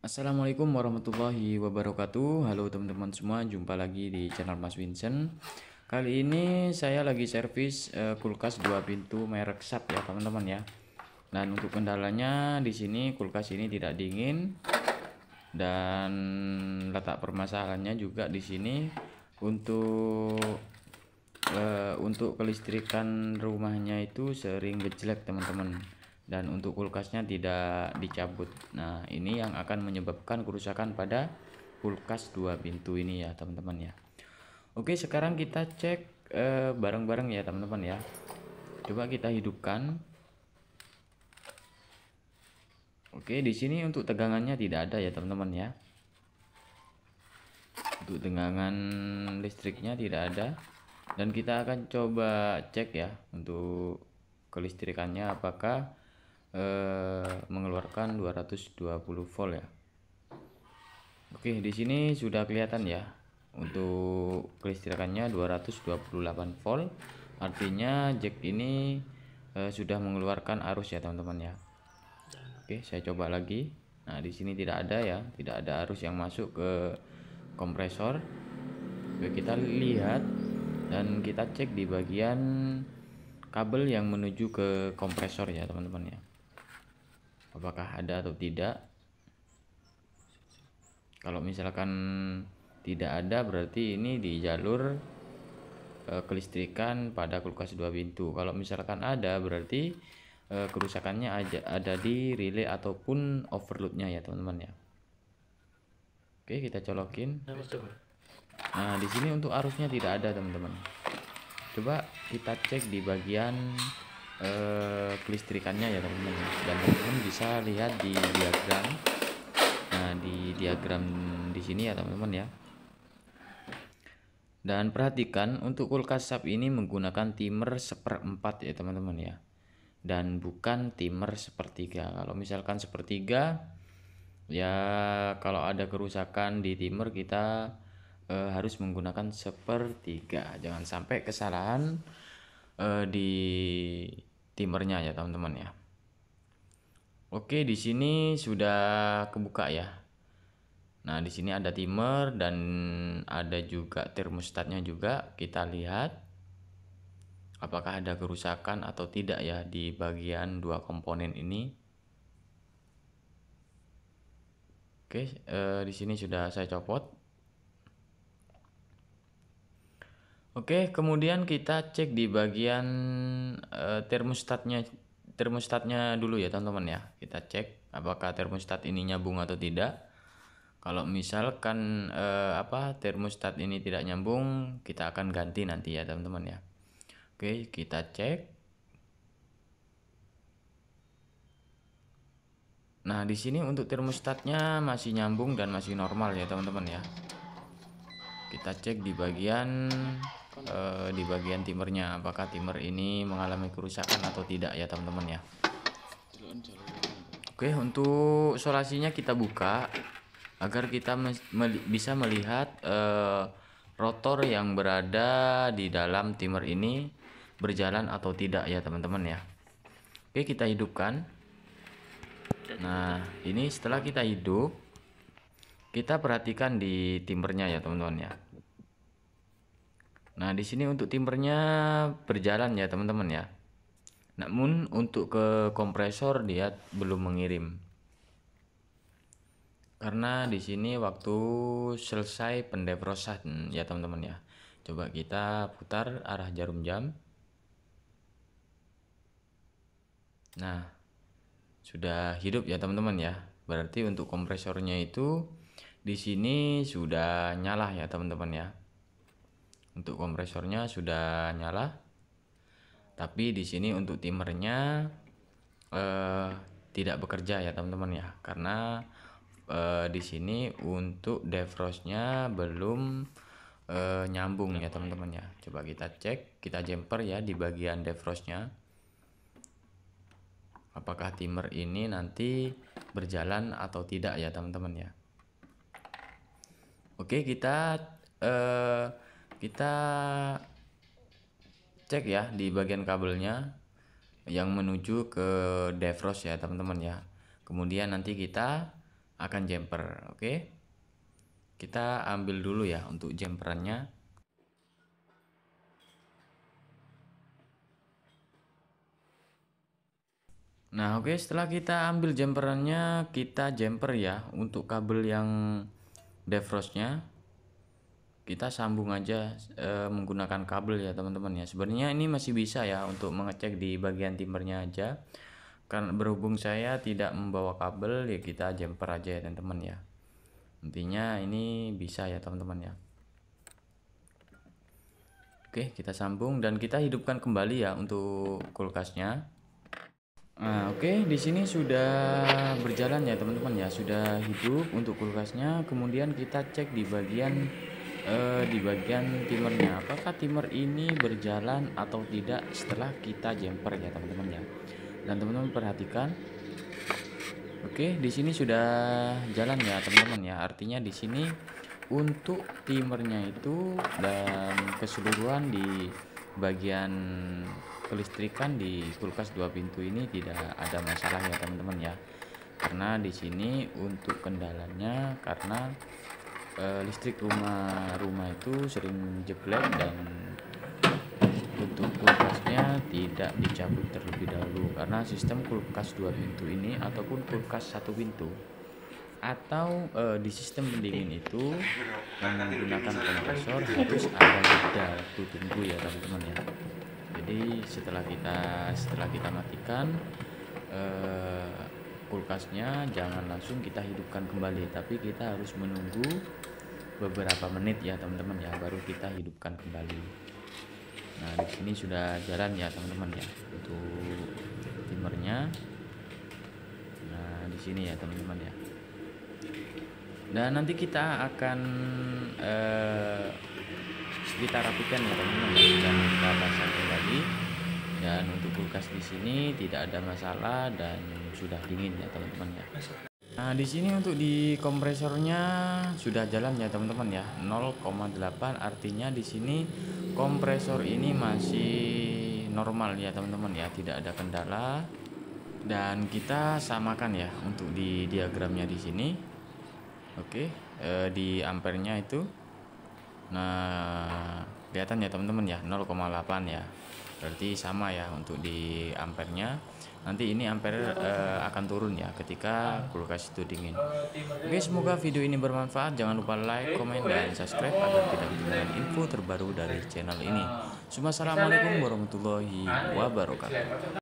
Assalamualaikum warahmatullahi wabarakatuh Halo teman-teman semua Jumpa lagi di channel Mas Vincent Kali ini saya lagi servis eh, kulkas dua pintu merek Sat ya teman-teman ya Dan untuk kendalanya di sini kulkas ini tidak dingin Dan letak permasalahannya juga di sini Untuk eh, untuk kelistrikan rumahnya itu sering gejelek teman-teman dan untuk kulkasnya tidak dicabut nah ini yang akan menyebabkan kerusakan pada kulkas dua pintu ini ya teman-teman ya Oke sekarang kita cek bareng-bareng eh, ya teman-teman ya coba kita hidupkan Oke di sini untuk tegangannya tidak ada ya teman-teman ya untuk tegangan listriknya tidak ada dan kita akan coba cek ya untuk kelistrikannya apakah Eh, mengeluarkan 220 volt ya Oke di sini sudah kelihatan ya untuk kelistrikannya 228 volt artinya jack ini eh, sudah mengeluarkan arus ya teman-teman ya Oke saya coba lagi Nah di sini tidak ada ya tidak ada arus yang masuk ke kompresor Oke, kita lihat dan kita cek di bagian kabel yang menuju ke kompresor ya teman-teman ya apakah ada atau tidak kalau misalkan tidak ada berarti ini di jalur e, kelistrikan pada kulkas dua pintu kalau misalkan ada berarti e, kerusakannya aja ada di relay ataupun overloadnya ya teman-teman ya oke kita colokin nah di sini untuk arusnya tidak ada teman-teman coba kita cek di bagian eh, kelistrikannya ya teman-teman dan teman-teman bisa lihat di diagram nah di diagram di sini ya teman-teman ya dan perhatikan untuk kulkas sap ini menggunakan timer seperempat ya teman-teman ya dan bukan timer sepertiga kalau misalkan sepertiga ya kalau ada kerusakan di timer kita eh, harus menggunakan sepertiga jangan sampai kesalahan eh, di timernya ya teman-teman ya Oke di sini sudah kebuka ya Nah di sini ada timer dan ada juga termostatnya juga kita lihat apakah ada kerusakan atau tidak ya di bagian dua komponen ini Oke, eh, di sini sudah saya copot. Oke, kemudian kita cek di bagian, uh, termostatnya termostatnya dulu ya teman-teman ya. Kita cek apakah termostat ini nyambung atau tidak. Kalau misalkan, uh, apa, termostat ini tidak nyambung, kita akan ganti nanti ya teman-teman ya. Oke, kita cek. Nah, di sini untuk termostatnya masih nyambung dan masih normal ya teman-teman ya kita cek di bagian eh, di bagian timernya apakah timer ini mengalami kerusakan atau tidak ya teman-teman ya Oke untuk solasinya kita buka agar kita me bisa melihat eh, rotor yang berada di dalam timer ini berjalan atau tidak ya teman-teman ya Oke kita hidupkan Nah ini setelah kita hidup kita perhatikan di timernya ya teman-teman ya. Nah, di sini untuk timernya berjalan ya teman-teman ya. Namun untuk ke kompresor dia belum mengirim. Karena di sini waktu selesai pendefrosan ya teman-teman ya. Coba kita putar arah jarum jam. Nah, sudah hidup ya teman-teman ya. Berarti untuk kompresornya itu di sini sudah nyala ya teman-teman ya untuk kompresornya sudah nyala tapi di sini untuk timernya eh, tidak bekerja ya teman-teman ya karena eh, di sini untuk defrostnya belum eh, nyambung ya teman-teman ya coba kita cek kita jumper ya di bagian defrostnya apakah timer ini nanti berjalan atau tidak ya teman-teman ya Oke, kita uh, kita cek ya di bagian kabelnya yang menuju ke defrost ya, teman-teman ya. Kemudian nanti kita akan jumper, oke? Kita ambil dulu ya untuk jumperannya. Nah, oke, setelah kita ambil jumperannya, kita jumper ya untuk kabel yang defrostnya kita sambung aja e, menggunakan kabel ya teman-teman ya sebenarnya ini masih bisa ya untuk mengecek di bagian timernya aja karena berhubung saya tidak membawa kabel ya kita jumper aja ya teman-teman ya intinya ini bisa ya teman-teman ya oke kita sambung dan kita hidupkan kembali ya untuk kulkasnya Nah, oke, okay, di sini sudah berjalan ya teman-teman ya, sudah hidup untuk kulkasnya. Kemudian kita cek di bagian eh, di bagian timernya, apakah timer ini berjalan atau tidak setelah kita jumper ya teman-teman ya. Dan teman-teman perhatikan, oke, okay, di sini sudah jalan ya teman-teman ya. Artinya di sini untuk timernya itu dan keseluruhan di bagian kelistrikan di kulkas dua pintu ini tidak ada masalah ya teman-teman ya karena di sini untuk kendalanya karena e, listrik rumah-rumah itu sering jeblek dan untuk kulkasnya tidak dicabut terlebih dahulu karena sistem kulkas dua pintu ini ataupun kulkas satu pintu atau e, di sistem pendingin itu yang menggunakan kompresor harus ada jeda tunggu ya teman-teman ya nanti setelah kita setelah kita matikan eh, kulkasnya jangan langsung kita hidupkan kembali tapi kita harus menunggu beberapa menit ya teman-teman ya baru kita hidupkan kembali nah di sini sudah jalan ya teman-teman ya untuk timernya nah di sini ya teman-teman ya dan nanti kita akan eh, kita rapikan ya teman-teman dan kita pasang kembali dan untuk kulkas di sini tidak ada masalah dan sudah dingin ya teman-teman ya nah di sini untuk di kompresornya sudah jalan ya teman-teman ya 0,8 artinya di sini kompresor ini masih normal ya teman-teman ya tidak ada kendala dan kita samakan ya untuk di diagramnya di sini oke okay. Eh, di ampernya itu Nah, kelihatan ya teman-teman ya 0,8 ya. Berarti sama ya untuk di ampernya. Nanti ini ampere uh, akan turun ya ketika kulkas itu dingin. Oke, semoga video ini bermanfaat. Jangan lupa like, komen, dan subscribe agar tidak ketinggalan info terbaru dari channel ini. Assalamualaikum warahmatullahi wabarakatuh.